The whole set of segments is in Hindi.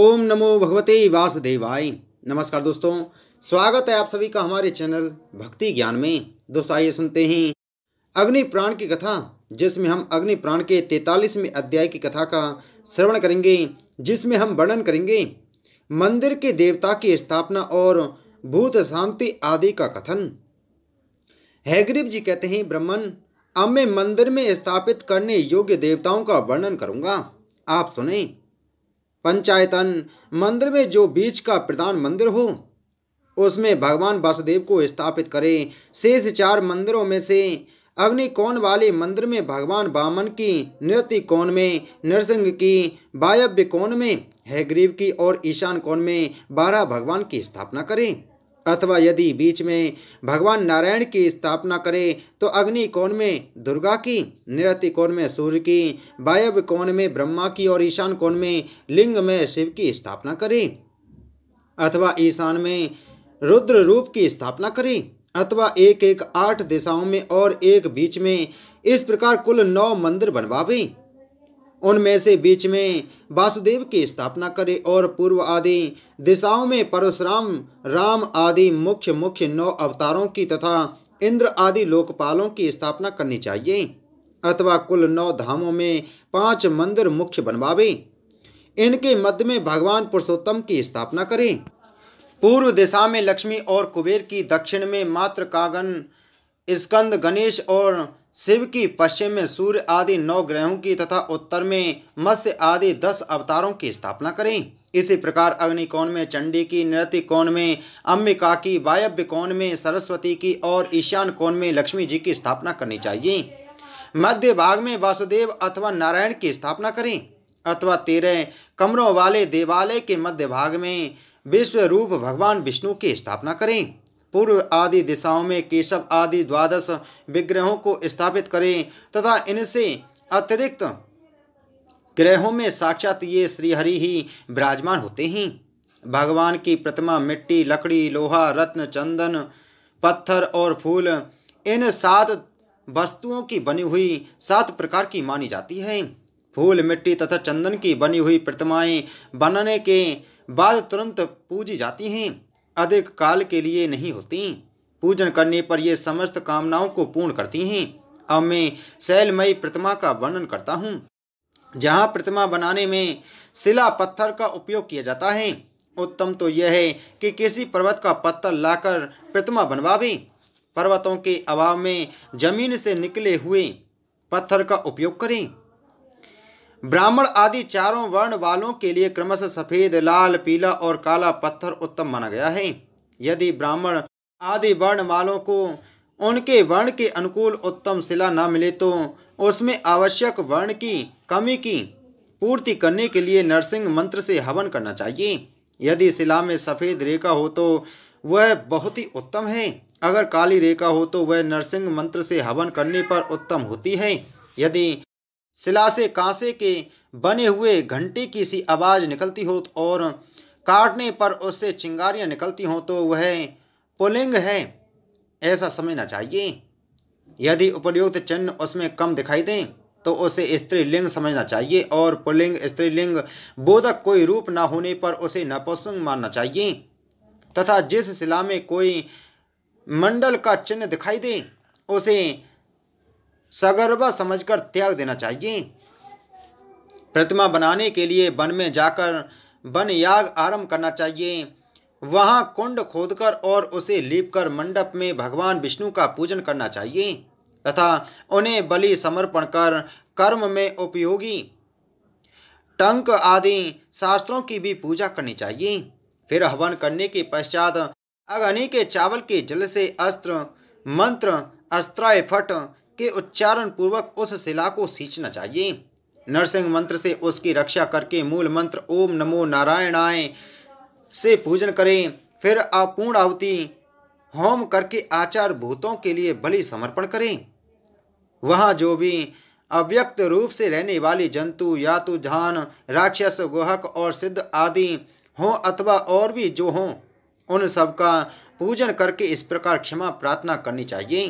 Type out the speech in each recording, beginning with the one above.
ओम नमो भगवते वासुदेवाय नमस्कार दोस्तों स्वागत है आप सभी का हमारे चैनल भक्ति ज्ञान में दोस्तों आइए सुनते हैं अग्नि प्राण की कथा जिसमें हम अग्नि प्राण के तैतालीसवें अध्याय की कथा का श्रवण करेंगे जिसमें हम वर्णन करेंगे मंदिर के देवता की स्थापना और भूत शांति आदि का कथन हैग्रीव जी कहते हैं ब्रह्मन अब मैं मंदिर में स्थापित करने योग्य देवताओं का वर्णन करूंगा आप सुने पंचायतन मंदिर में जो बीच का प्रधान मंदिर हो उसमें भगवान वासुदेव को स्थापित करें शेष चार मंदिरों में से अग्नि वाले मंदिर में भगवान बामन की नृत्य कोण में नृसिंह की वायव्य कोण में हैग्रीव की और ईशान कोण में बारह भगवान की स्थापना करें अथवा यदि बीच में भगवान नारायण की स्थापना करें तो अग्नि कोण में दुर्गा की निरति कोण में सूर्य की वायव्य कोण में ब्रह्मा की और ईशान कोण में लिंग में शिव की स्थापना करें अथवा ईशान में रुद्र रूप की स्थापना करें अथवा एक एक आठ दिशाओं में और एक बीच में इस प्रकार कुल नौ मंदिर बनवावें उनमें से बीच में वासुदेव की स्थापना करे और पूर्व आदि दिशाओं में परशुराम राम आदि मुख्य मुख्य नौ अवतारों की तथा इंद्र आदि लोकपालों की स्थापना करनी चाहिए अथवा कुल नौ धामों में पांच मंदिर मुख्य बनवावे इनके मध्य में भगवान पुरुषोत्तम की स्थापना करें पूर्व दिशा में लक्ष्मी और कुबेर की दक्षिण में मात्र कागन स्कंद गणेश और शिव की पश्चिम में सूर्य आदि नौ ग्रहों की तथा उत्तर में मत्स्य आदि दस अवतारों की स्थापना करें इसी प्रकार अग्नि कोण में चंडी की नृत्य कोण में अम्बिका की वायव्य कोण में सरस्वती की और ईशान कोण में लक्ष्मी जी की स्थापना करनी चाहिए मध्य भाग में वासुदेव अथवा नारायण की स्थापना करें अथवा तेरह कमरों वाले देवालय के मध्य भाग में विश्व रूप भगवान विष्णु की स्थापना करें पूर्व आदि दिशाओं में केशव आदि द्वादश विग्रहों को स्थापित करें तथा इनसे अतिरिक्त ग्रहों में साक्षात ये श्रीहरि ही विराजमान होते हैं भगवान की प्रतिमा मिट्टी लकड़ी लोहा रत्न चंदन पत्थर और फूल इन सात वस्तुओं की बनी हुई सात प्रकार की मानी जाती है फूल मिट्टी तथा चंदन की बनी हुई प्रतिमाएं बनने के बाद तुरंत पूजी जाती हैं अधिक काल के लिए नहीं होती पूजन करने पर ये समस्त कामनाओं को पूर्ण करती हैं अब मैं शैलमयी प्रतिमा का वर्णन करता हूँ जहाँ प्रतिमा बनाने में शिला पत्थर का उपयोग किया जाता है उत्तम तो यह है कि किसी पर्वत का पत्थर लाकर प्रतिमा बनवावे पर्वतों के अभाव में जमीन से निकले हुए पत्थर का उपयोग करें ब्राह्मण आदि चारों वर्ण वालों के लिए क्रमशः सफ़ेद लाल पीला और काला पत्थर उत्तम माना गया है यदि ब्राह्मण आदि वर्ण वालों को उनके वर्ण के अनुकूल उत्तम शिला न मिले तो उसमें आवश्यक वर्ण की कमी की पूर्ति करने के लिए नरसिंह मंत्र से हवन करना चाहिए यदि शिला में सफ़ेद रेखा हो तो वह बहुत ही उत्तम है अगर काली रेखा हो तो वह नरसिंह मंत्र से हवन करने पर उत्तम होती है यदि शिला से कांसे के बने हुए घंटे की सी आवाज़ निकलती हो और काटने पर उससे चिंगारियाँ निकलती हों तो वह पुलिंग है ऐसा समझना चाहिए यदि उपयुक्त चिन्ह उसमें कम दिखाई दें तो उसे स्त्रीलिंग समझना चाहिए और पुलिंग स्त्रीलिंग बोधक कोई रूप ना होने पर उसे नपुंसक मानना चाहिए तथा जिस शिला में कोई मंडल का चिन्ह दिखाई दे उसे सगर्वा समझकर त्याग देना चाहिए प्रतिमा बनाने के लिए वन में जाकर वन याग आरंभ करना चाहिए वहाँ कुंड खोदकर और उसे लीपकर मंडप में भगवान विष्णु का पूजन करना चाहिए तथा उन्हें बलि समर्पण कर कर्म में उपयोगी टंक आदि शास्त्रों की भी पूजा करनी चाहिए फिर हवन करने के पश्चात अग्नि के चावल के जल से अस्त्र मंत्र अस्त्राय फट के उच्चारण पूर्वक उस शिला को सींचना चाहिए नरसिंह मंत्र से उसकी रक्षा करके मूल मंत्र ओम नमो नारायणाय से पूजन करें फिर आप पूर्ण होम करके आचार भूतों के लिए बलि समर्पण करें वहाँ जो भी अव्यक्त रूप से रहने वाले जंतु या तो धान राक्षस गोहक और सिद्ध आदि हो अथवा और भी जो हों उन सबका पूजन करके इस प्रकार क्षमा प्रार्थना करनी चाहिए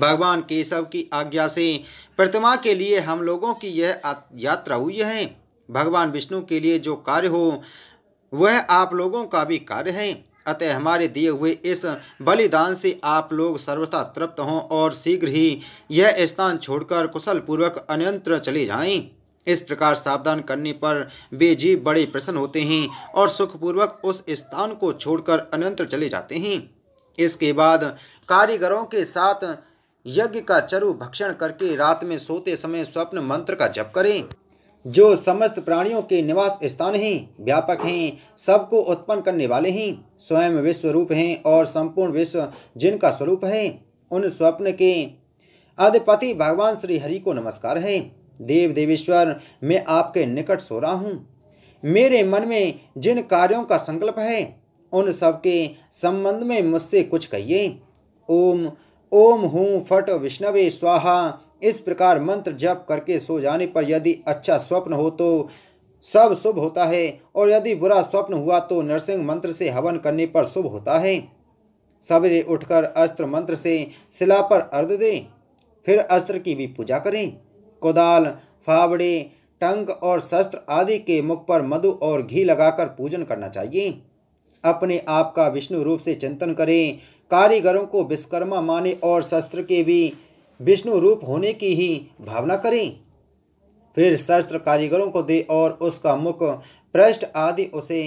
भगवान केशव की आज्ञा से प्रतिमा के लिए हम लोगों की यह यात्रा हुई है भगवान विष्णु के लिए जो कार्य हो वह आप लोगों का भी कार्य है अतः हमारे दिए हुए इस बलिदान से आप लोग सर्वथा तृप्त हों और शीघ्र ही यह स्थान छोड़कर कुशल पूर्वक अन्यंत्र चले जाएं। इस प्रकार सावधान करने पर वे जीव बड़े प्रसन्न होते हैं और सुखपूर्वक उस स्थान को छोड़कर अन्यंत्र चले जाते हैं इसके बाद कारीगरों के साथ यज्ञ का चरु भक्षण करके रात में सोते समय स्वप्न मंत्र का जप करें जो समस्त प्राणियों के निवास स्थान हैं व्यापक हैं सबको उत्पन्न करने वाले हैं स्वयं विश्व रूप हैं और संपूर्ण विश्व जिनका स्वरूप है उन स्वप्न के अधिपति भगवान श्री हरि को नमस्कार है देव देवेश्वर मैं आपके निकट सो रहा हूँ मेरे मन में जिन कार्यों का संकल्प है उन सबके संबंध में मुझसे कुछ कहिए ओम ओम हूँ फट विष्णवे स्वाहा इस प्रकार मंत्र जप करके सो जाने पर यदि अच्छा स्वप्न हो तो सब शुभ होता है और यदि बुरा स्वप्न हुआ तो नरसिंह मंत्र से हवन करने पर शुभ होता है सवेरे उठकर अस्त्र मंत्र से शिला पर अर्ध दें फिर अस्त्र की भी पूजा करें कोदाल फावड़े टंक और शस्त्र आदि के मुख पर मधु और घी लगाकर पूजन करना चाहिए अपने आप का विष्णु रूप से चिंतन करें कारीगरों को विश्वकर्मा माने और शस्त्र के भी विष्णु रूप होने की ही भावना करें फिर शस्त्र कारीगरों को दे और उसका मुख पृष्ठ आदि उसे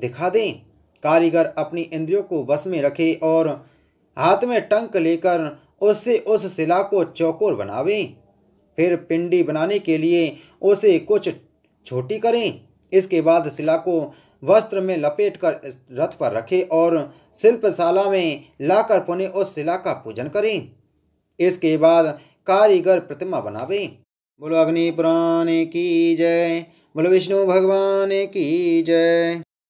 दिखा दें कारीगर अपनी इंद्रियों को बस में रखे और हाथ में टंक लेकर उससे उस शिला को चौकोर बनावे फिर पिंडी बनाने के लिए उसे कुछ छोटी करें इसके बाद शिला को वस्त्र में लपेट कर रथ पर रखें और शिल्पशाला में लाकर पुनः उस शिला का पूजन करें इसके बाद कारीगर प्रतिमा बनावें बोलो अग्नि पुराण की जय बोलो विष्णु भगवान की जय